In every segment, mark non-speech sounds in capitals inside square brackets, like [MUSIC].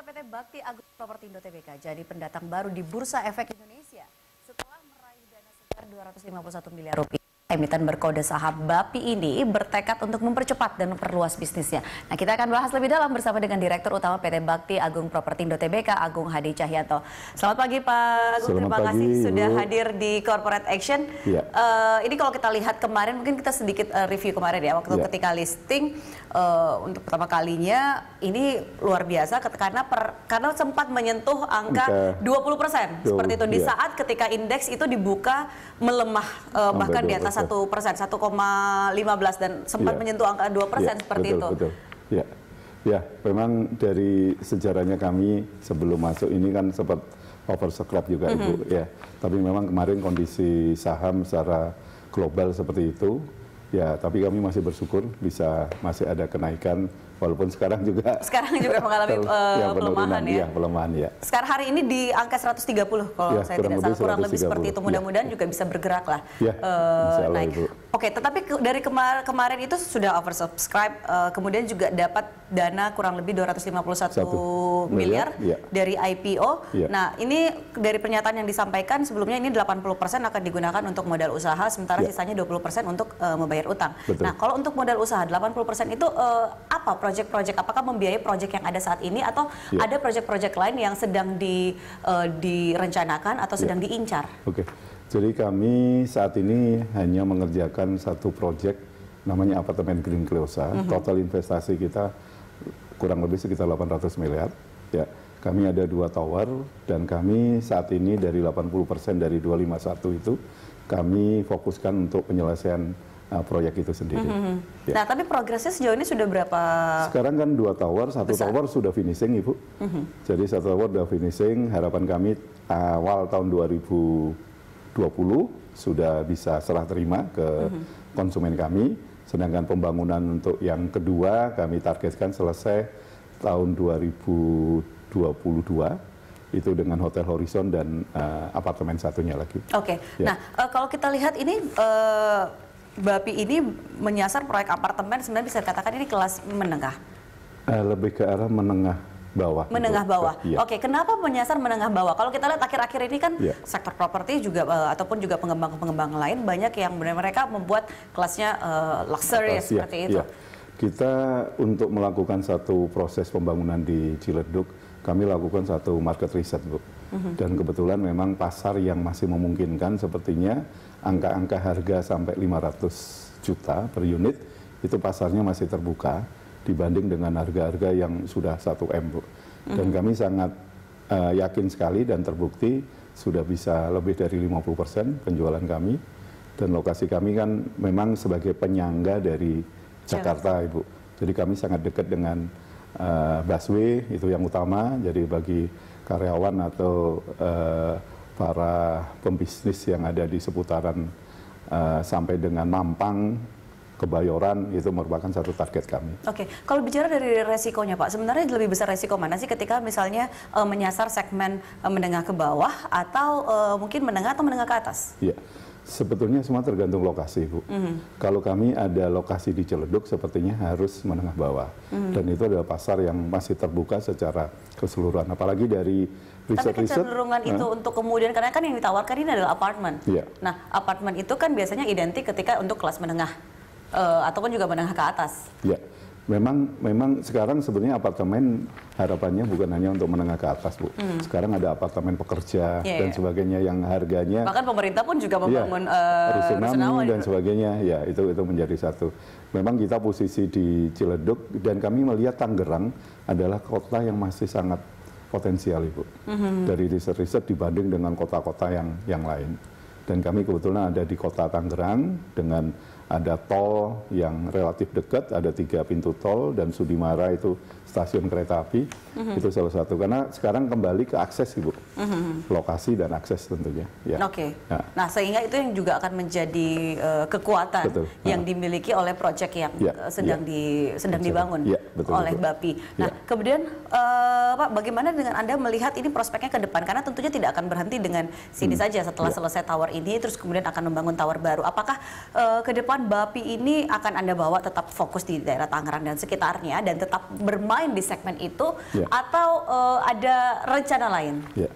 anggota PT Bakti Agus Propertindo Tbk jadi pendatang baru di Bursa Efek Indonesia setelah meraih dana sekitar 251 miliar rupiah. Emiten berkode saham BAPI ini bertekad untuk mempercepat dan memperluas bisnisnya. Nah, kita akan bahas lebih dalam bersama dengan Direktur Utama PT Bakti Agung Propertindo Tbk, Agung Hadi Cahyanto. Selamat pagi Pak Agung, Selamat terima pagi, kasih Ibu. sudah hadir di Corporate Action. Ya. Uh, ini kalau kita lihat kemarin, mungkin kita sedikit uh, review kemarin ya, waktu ya. ketika listing uh, untuk pertama kalinya ini luar biasa karena per, karena sempat menyentuh angka okay. 20 persen seperti itu di iya. saat ketika indeks itu dibuka melemah uh, bahkan 2%. di atas satu persen 1,15 dan sempat yeah. menyentuh angka dua persen yeah, seperti betul, itu. Betul. Ya. ya, memang dari sejarahnya kami sebelum masuk ini kan sempat oversubscribe juga mm -hmm. ibu mm-hmm. ya. Tapi memang kemarin kondisi saham secara global seperti itu Ya, tapi kami masih bersyukur bisa masih ada kenaikan walaupun sekarang juga [LAUGHS] sekarang juga mengalami uh, ya, pelemahan ya. ya. pelemahan ya. Sekarang hari ini di angka 130 kalau ya, saya tidak salah kurang lebih seperti itu mudah-mudahan ya. juga bisa bergerak lah ya, uh, naik. Ibu. Oke, okay, tetapi ke, dari kemar kemarin itu sudah oversubscribe, uh, kemudian juga dapat dana kurang lebih 251 Satu miliar, ya. dari IPO. Ya. Nah, ini dari pernyataan yang disampaikan sebelumnya ini 80% akan digunakan untuk modal usaha, sementara ya. sisanya 20% untuk uh, membayar utang. Betul. Nah, kalau untuk modal usaha 80% itu uh, apa proyek-proyek? Apakah membiayai proyek yang ada saat ini atau ya. ada proyek-proyek lain yang sedang di uh, direncanakan atau iya. sedang ya. diincar? Oke. Okay. Jadi kami saat ini hanya mengerjakan satu proyek namanya apartemen Green Kleosa, Uh mhm. -huh. Total investasi kita kurang lebih sekitar 800 miliar. Ya, kami ada dua tower dan kami saat ini dari 80% dari 251 itu kami fokuskan untuk penyelesaian uh, proyek itu sendiri. Uh mhm. -huh. ya. Nah, tapi progresnya sejauh ini sudah berapa? Sekarang kan dua tower, satu besar? tower sudah finishing, Ibu. Uh mhm. -huh. Jadi satu tower sudah finishing, harapan kami awal tahun 2000 20 sudah bisa serah terima ke konsumen kami. Sedangkan pembangunan untuk yang kedua kami targetkan selesai tahun 2022 itu dengan Hotel Horizon dan uh, apartemen satunya lagi. Oke. Okay. Ya. Nah, uh, kalau kita lihat ini uh, BAPI ini menyasar proyek apartemen sebenarnya bisa dikatakan ini kelas menengah. Uh, lebih ke arah menengah bawah. Menengah bawah. Ya. Oke, kenapa menyasar menengah bawah? Kalau kita lihat akhir-akhir ini kan ya. sektor properti juga uh, ataupun juga pengembang-pengembang lain banyak yang benar mereka membuat kelasnya uh, eh, luxury Atas, iya, seperti ya, itu. Ya. Kita untuk melakukan satu proses pembangunan di Ciledug, kami lakukan satu market research, Bu. Mhm. Dan kebetulan memang pasar yang masih memungkinkan sepertinya angka-angka harga sampai 500 juta per unit itu pasarnya masih terbuka dibanding dengan harga-harga yang sudah 1 M, Bu. Dan mm -hmm. kami sangat uh, yakin sekali dan terbukti sudah bisa lebih dari 50% penjualan kami. Dan lokasi kami kan memang sebagai penyangga dari Jakarta, Ibu. Jadi kami sangat dekat dengan uh, busway itu yang utama. Jadi bagi karyawan atau uh, para pembisnis yang ada di seputaran uh, sampai dengan Mampang kebayoran itu merupakan satu target kami. Oke, okay. kalau bicara dari resikonya Pak, sebenarnya lebih besar resiko mana sih ketika misalnya e, menyasar segmen e, menengah ke bawah atau e, mungkin menengah atau menengah ke atas? Iya. Sebetulnya semua tergantung lokasi, Bu. Mm -hmm. Kalau kami ada lokasi di Celeduk, sepertinya harus menengah bawah. Mm -hmm. Dan itu adalah pasar yang masih terbuka secara keseluruhan. Apalagi dari riset Tapi kecenderungan riset, itu untuk kemudian, karena kan yang ditawarkan ini adalah apartemen. Yeah. Nah, apartemen itu kan biasanya identik ketika untuk kelas menengah uh, ataupun juga menengah ke atas. Ya, memang memang sekarang sebenarnya apartemen harapannya bukan hanya untuk menengah ke atas bu. Hmm. Sekarang ada apartemen pekerja yeah, ya, dan yeah. sebagainya yang harganya. Bahkan pemerintah pun juga ya, membangun yeah, uh, rusunawa, rusunawa dan sebagainya. Ya itu itu menjadi satu. Memang kita posisi di Ciledug dan kami melihat Tangerang adalah kota yang masih sangat potensial ibu. Mm-hmm. Dari riset-riset dibanding dengan kota-kota yang yang lain. Dan kami kebetulan ada di kota Tangerang dengan ada tol yang relatif dekat, ada tiga pintu tol dan Sudimara itu stasiun kereta api uh mhm. -huh. itu salah satu karena sekarang kembali ke akses ibu, uh mhm. -huh. lokasi dan akses tentunya. Ya. Oke. Okay. Ya. Nah sehingga itu yang juga akan menjadi uh, kekuatan betul. yang -huh. dimiliki oleh proyek yang ya. Eh, sedang ya. di sedang dibangun ya, betul, oleh betul. BAPI. Nah ya. kemudian uh, Pak bagaimana dengan anda melihat ini prospeknya ke depan karena tentunya tidak akan berhenti dengan sini hmm. saja setelah ya. selesai tower ini terus kemudian akan membangun tower baru. Apakah uh, ke depan BAPI ini akan Anda bawa tetap fokus di daerah Tangerang dan sekitarnya dan tetap bermain di segmen itu ya. atau uh, ada rencana lain? Ya.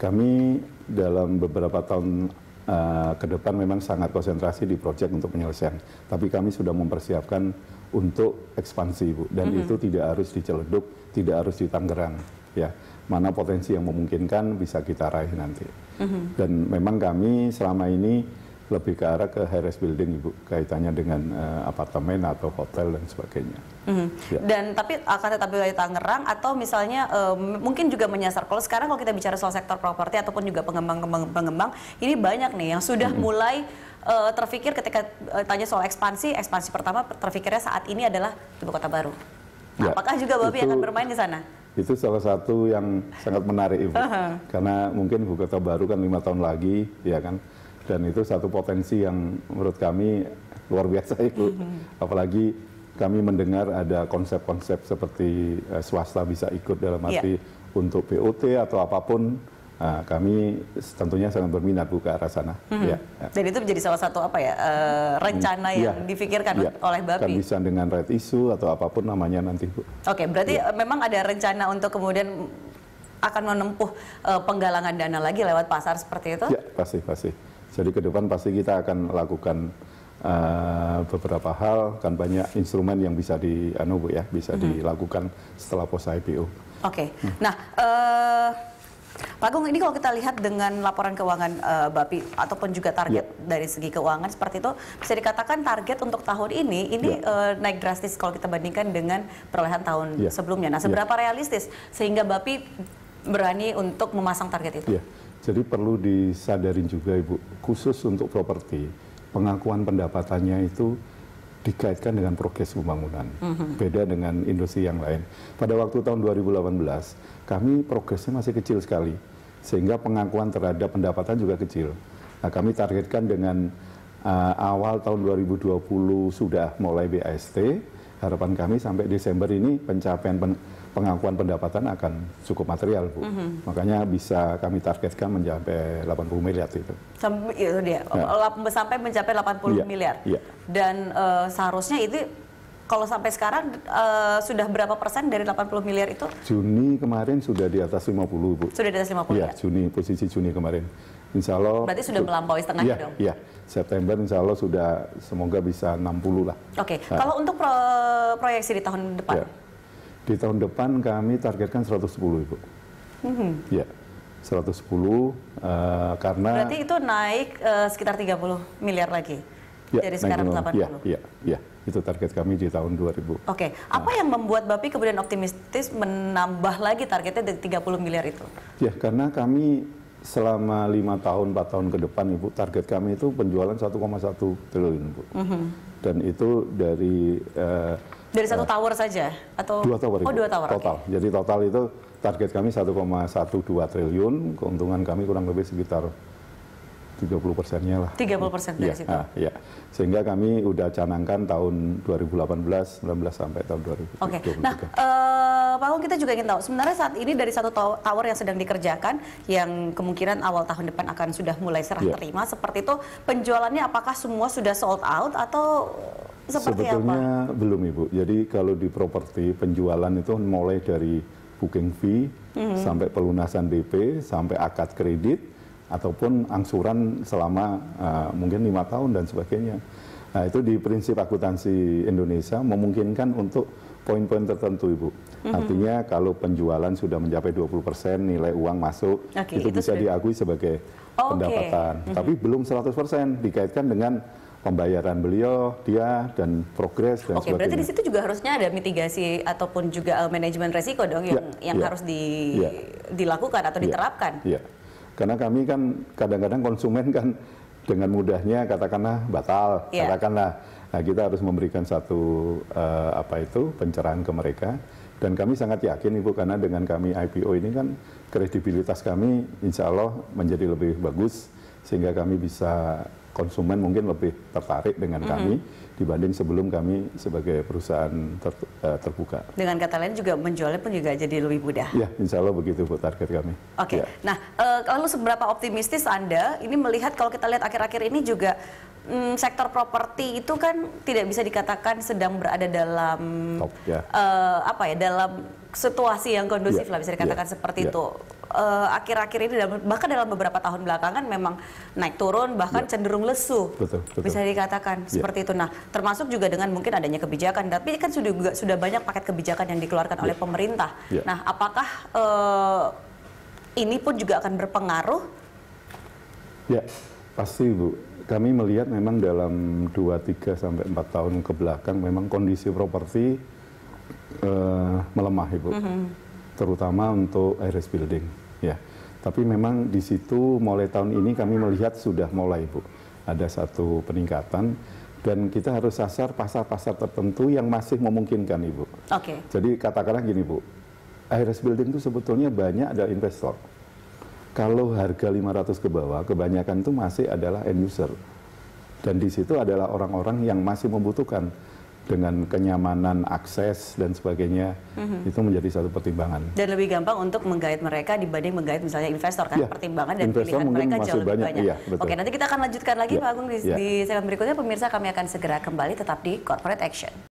Kami dalam beberapa tahun uh, ke depan memang sangat konsentrasi di proyek untuk penyelesaian. Tapi kami sudah mempersiapkan untuk ekspansi, Bu. Dan mm -hmm. itu tidak harus di Celeduk, tidak harus di Tangerang, ya. Mana potensi yang memungkinkan bisa kita raih nanti. Mm -hmm. Dan memang kami selama ini lebih ke arah ke high rise building ibu kaitannya dengan uh, apartemen atau hotel dan sebagainya. Mm-hmm. Ya. Dan tapi akan tetapi dari Tangerang atau misalnya uh, mungkin juga menyasar kalau sekarang kalau kita bicara soal sektor properti ataupun juga pengembang-pengembang ini banyak nih yang sudah mm-hmm. mulai uh, eh, terfikir ketika uh, tanya soal ekspansi ekspansi pertama terfikirnya saat ini adalah ibu kota baru. ya, apakah juga Bobi akan bermain di sana? Itu salah satu yang sangat menarik ibu, [LAUGHS] uh-huh. karena mungkin ibu kota baru kan lima tahun lagi, ya kan dan itu satu potensi yang menurut kami luar biasa itu mm-hmm. apalagi kami mendengar ada konsep-konsep seperti eh, swasta bisa ikut dalam arti yeah. untuk POT atau apapun Nah, kami tentunya sangat berminat buka arah sana. Hmm. Ya, Dan itu menjadi salah satu apa ya uh, rencana hmm. yang ya. difikirkan ya. oleh Bapak. bisa dengan red isu atau apapun namanya nanti Bu. Oke, berarti ya. memang ada rencana untuk kemudian akan menempuh uh, penggalangan dana lagi lewat pasar seperti itu? Ya, pasti pasti. Jadi ke depan pasti kita akan lakukan uh, beberapa hal, kan banyak instrumen yang bisa di anu Bu ya, bisa hmm. dilakukan setelah pos IPO. Oke. Okay. Hmm. Nah, uh, Pak Agung, ini kalau kita lihat dengan laporan keuangan uh, BAPI ataupun juga target yeah. dari segi keuangan seperti itu, bisa dikatakan target untuk tahun ini ini yeah. Ya. uh, naik drastis kalau kita bandingkan dengan perolehan tahun yeah. sebelumnya. Nah, ya. seberapa realistis sehingga BAPI berani untuk memasang target itu? Ya. Jadi perlu disadarin juga Ibu, khusus untuk properti, pengakuan pendapatannya itu dikaitkan dengan progres pembangunan. Mhm. Beda dengan industri yang lain. Pada waktu tahun 2018, kami progresnya masih kecil sekali. Sehingga pengakuan terhadap pendapatan juga kecil. Nah, kami targetkan dengan uh, awal tahun 2020 sudah mulai BAST. Harapan kami sampai Desember ini pencapaian pen pengakuan pendapatan akan cukup material bu, mm -hmm. makanya bisa kami targetkan mencapai 80 miliar itu. Sampai, itu dia, ya. sampai mencapai 80 ya. miliar. Ya. Dan uh, seharusnya itu kalau sampai sekarang uh, sudah berapa persen dari 80 miliar itu? Juni kemarin sudah di atas 50 Bu. Sudah di atas 50 ya? ya? Juni, posisi Juni kemarin. Insya Allah. Berarti sudah melampaui setengah ya, iya, dong? Iya, September insya Allah sudah semoga bisa 60 lah. Oke, okay. nah. kalau untuk pro proyeksi di tahun depan? Ya di tahun depan kami targetkan 110 Ibu. Mm -hmm. Ya, 110 uh, eh, karena... Berarti itu naik uh, sekitar 30 miliar lagi? ya, dari sekarang 80. Iya, ya, ya. itu target kami di tahun 2000. Oke, okay. Nah. apa nah. yang membuat Bapi kemudian optimistis menambah lagi targetnya dari 30 miliar itu? Ya, karena kami selama lima tahun, 4 tahun ke depan, Ibu, target kami itu penjualan 1,1 triliun, ibu, Mm -hmm. Dan itu dari... Uh, dari satu ya. tower saja atau dua tower? Oh, dua tower. Total. Okay. Jadi total itu target kami 1,12 triliun, keuntungan kami kurang lebih sekitar 30 persennya lah. 30 persen dari ya, situ. Ah, ya. Sehingga kami udah canangkan tahun 2018, 19 sampai tahun 2023. Oke. Okay. Nah, uh, Pak Agung kita juga ingin tahu sebenarnya saat ini dari satu tower yang sedang dikerjakan yang kemungkinan awal tahun depan akan sudah mulai serah ya. terima seperti itu penjualannya apakah semua sudah sold out atau seperti Sebetulnya apa? belum Ibu. Jadi kalau di properti penjualan itu mulai dari booking fee hmm sampai pelunasan DP sampai akad kredit ataupun angsuran selama uh, mungkin lima tahun dan sebagainya. Nah itu di prinsip akuntansi Indonesia memungkinkan untuk poin-poin tertentu Ibu. hmm Artinya kalau penjualan sudah mencapai 20% nilai uang masuk okay, itu, itu bisa sudah... diakui sebagai okay. pendapatan. hmm Tapi belum 100% dikaitkan dengan pembayaran beliau, dia dan progres dan Oke, sebagainya. berarti di situ juga harusnya ada mitigasi ataupun juga uh, manajemen resiko dong yang ya, yang ya, harus di, ya. dilakukan atau ya. diterapkan. Iya. Karena kami kan kadang-kadang konsumen kan dengan mudahnya katakanlah batal, ya. katakanlah nah kita harus memberikan satu uh, apa itu pencerahan ke mereka dan kami sangat yakin Ibu karena dengan kami IPO ini kan kredibilitas kami insya Allah menjadi lebih bagus sehingga kami bisa konsumen mungkin lebih tertarik dengan kami mm -hmm. dibanding sebelum kami sebagai perusahaan ter, eh, terbuka. Dengan kata lain juga menjualnya pun juga jadi lebih mudah. Ya, insya Allah begitu bu target kami. Oke, okay. ya. nah uh, lalu seberapa optimistis anda ini melihat kalau kita lihat akhir-akhir ini juga mm, sektor properti itu kan tidak bisa dikatakan sedang berada dalam Top, ya. uh, apa ya dalam situasi yang kondusif yeah, lah bisa dikatakan yeah, seperti yeah. itu. Eh, akhir-akhir uh, ini dalam, bahkan dalam beberapa tahun belakangan memang naik turun bahkan yeah. cenderung lesu. Betul, betul. Bisa dikatakan yeah. seperti itu. Nah, termasuk juga dengan mungkin adanya kebijakan, tapi kan sudah juga sudah banyak paket kebijakan yang dikeluarkan yeah. oleh pemerintah. Yeah. Nah, apakah uh, ini pun juga akan berpengaruh? Ya, yeah, pasti Bu kami melihat memang dalam 2, 3, sampai 4 tahun ke belakang memang kondisi properti Eh, melemah ibu, mm -hmm. terutama untuk air iris building. Ya, tapi memang di situ mulai tahun ini kami melihat sudah mulai ibu, ada satu peningkatan dan kita harus sasar pasar-pasar tertentu yang masih memungkinkan ibu. Oke. Okay. Jadi katakanlah gini bu, iris building itu sebetulnya banyak ada investor. Kalau harga 500 ke bawah, kebanyakan itu masih adalah end user. Dan di situ adalah orang-orang yang masih membutuhkan dengan kenyamanan akses dan sebagainya mm-hmm. itu menjadi satu pertimbangan dan lebih gampang untuk menggait mereka dibanding menggait misalnya investor kan ya, pertimbangan dan pilihan mereka jauh lebih banyak, Iya, oke nanti kita akan lanjutkan lagi ya, Pak Agung di, ya. di segmen berikutnya pemirsa kami akan segera kembali tetap di Corporate Action